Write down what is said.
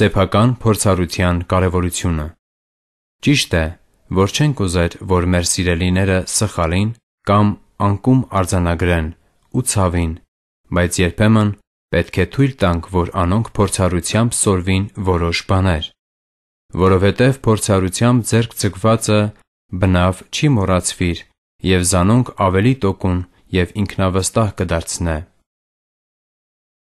Սեփական փորձառության կարևորությունը Ճիշտ է, որ չենք ուզեր, որ մեր սիրելիները սխալին կամ անկում արձանագրեն ու ցավին, բայց երբեմն պետք է թույլ տանք, որ անոնք փորձառությամբ սորվին որոշ բաներ, որովհետև փորձառությամբ ձեռք ձգվածը բնավ չի մոռացվիր և զանոնք ավելի տոկուն և ինքնավստահ կդարձնե։